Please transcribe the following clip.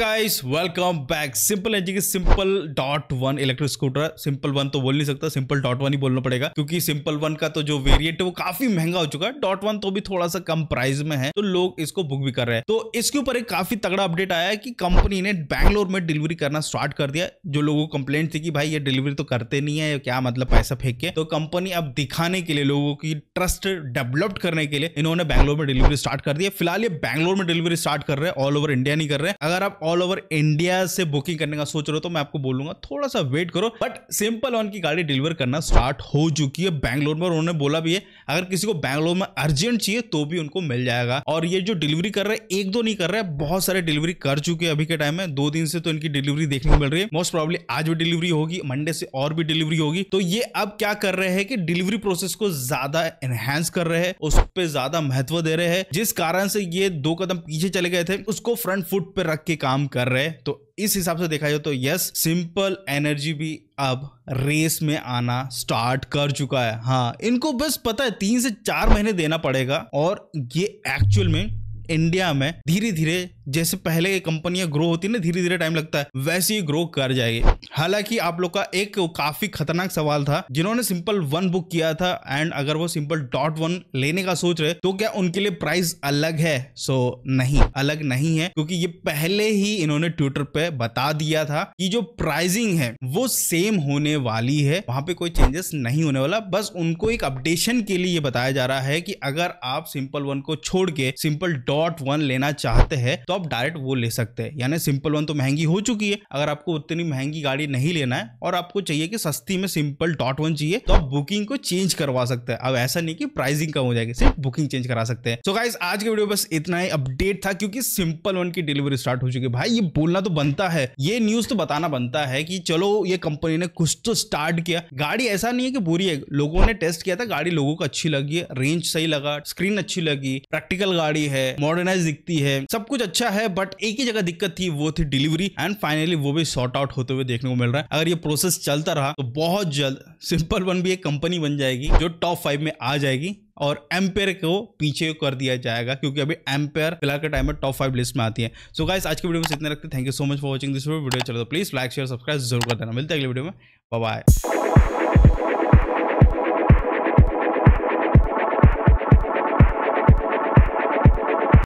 guys welcome back simple energy की simple dot one electric scooter simple one तो बोल नहीं सकता सिंपल डॉट वन ही बोलना पड़ेगा क्योंकि सिंपल वन का तो जो वेरिएंट है वो काफी महंगा हो चुका है डॉट वन तो भी थोड़ा सा कम प्राइस में है तो लोग इसको बुक भी कर रहे हैं तो इसके ऊपर एक काफी तगड़ा अपडेट आया है कि कंपनी ने बैंगलोर में डिलीवरी करना स्टार्ट कर दिया जो लोगों को कंप्लेन थी कि भाई ये डिलीवरी तो करते नहीं है क्या मतलब पैसा फेंक के तो कंपनी अब दिखाने के लिए लोगों की ट्रस्ट डेवलप करने के लिए इन्होंने बैंगलोर में डिलीवरी स्टार्ट कर दिया फिलहाल ये बैंगलोर में डिलीवरी स्टार्ट कर रहे हैं ऑल ओवर इंडिया नहीं कर रहे हैं अगर आप ऑल ओवर इंडिया से बुकिंग करने का सोच रहे हो तो मैं आपको बोलूंगा थोड़ा सा वेट करो बट सिंपल ऑन की गाड़ी डिलीवर करना स्टार्ट हो चुकी है बैंगलोर में उन्होंने बोला भी है अगर किसी को बैंगलोर में अर्जेंट चाहिए तो भी उनको मिल जाएगा और ये जो डिलीवरी कर रहे हैं एक दो नहीं कर रहे बहुत सारे डिलीवरी कर चुके हैं अभी के टाइम में दो दिन से तो इनकी डिलीवरी देखने को मिल रही है मोस्ट प्रॉब्ली आज भी डिलीवरी होगी मंडे से और भी डिलीवरी होगी तो ये अब क्या कर रहे हैं कि डिलीवरी प्रोसेस को ज्यादा एनहेंस कर रहे हैं उस पर ज्यादा महत्व दे रहे हैं जिस कारण से ये दो कदम पीछे चले गए थे उसको फ्रंट फुट पर रख के काम काम कर रहे हैं तो इस हिसाब से देखा जाए तो यस सिंपल एनर्जी भी अब रेस में आना स्टार्ट कर चुका है हाँ इनको बस पता है तीन से चार महीने देना पड़ेगा और ये एक्चुअल में इंडिया में धीरे धीरे जैसे पहले कंपनियां ग्रो होती है ना धीरे धीरे टाइम लगता है वैसे ही ग्रो कर जाएगी हालांकि आप लोग का एक काफी खतरनाक सवाल था जिन्होंने सिंपल वन बुक किया था एंड अगर वो सिंपल डॉट वन लेने का सोच रहे तो क्या उनके लिए प्राइस अलग है सो नहीं अलग नहीं है क्योंकि ये पहले ही इन्होंने ट्विटर पे बता दिया था कि जो प्राइसिंग है वो सेम होने वाली है वहां पे कोई चेंजेस नहीं होने वाला बस उनको एक अपडेशन के लिए ये बताया जा रहा है कि अगर आप सिंपल वन को छोड़ के सिंपल डॉट वन लेना चाहते हैं तो आप डायरेक्ट वो ले सकते हैं यानी सिंपल वन तो महंगी हो चुकी है अगर आपको उतनी महंगी गाड़ी नहीं लेना है और आपको चाहिए कि सस्ती में सिंपल डॉट वन चाहिए तो आप बुकिंग को चेंज करवा सकते हैं अब ऐसा नहीं कि प्राइसिंग कम हो जाएगी सिर्फ बुकिंग चेंज करा सकते हैं सो गाइज आज के वीडियो बस इतना ही अपडेट था क्योंकि सिंपल वन की डिलीवरी स्टार्ट हो चुकी है भाई ये बोलना तो बनता है ये न्यूज तो बताना बनता है कि चलो ये कंपनी ने कुछ तो स्टार्ट किया गाड़ी ऐसा नहीं है कि बुरी है लोगों ने टेस्ट किया था गाड़ी लोगों को अच्छी लगी रेंज सही लगा स्क्रीन अच्छी लगी प्रैक्टिकल गाड़ी है मॉडर्नाइज दिखती है सब कुछ अच्छा अच्छा है बट एक ही जगह दिक्कत थी वो थी डिलीवरी एंड फाइनली वो भी सॉर्ट आउट होते हुए देखने को मिल रहा है अगर ये प्रोसेस चलता रहा तो बहुत जल्द सिंपल वन भी एक कंपनी बन जाएगी जो टॉप फाइव में आ जाएगी और एम्पेयर को पीछे कर दिया जाएगा क्योंकि अभी एम्पेयर फिलहाल के टाइम में टॉप फाइव लिस्ट में आती है सो so गाइस आज की वीडियो में इतने रखते thank you so much for watching this video चलो तो प्लीज लाइक शेयर सब्सक्राइब जरूर कर देना मिलते हैं अगले वीडियो में बाय बाय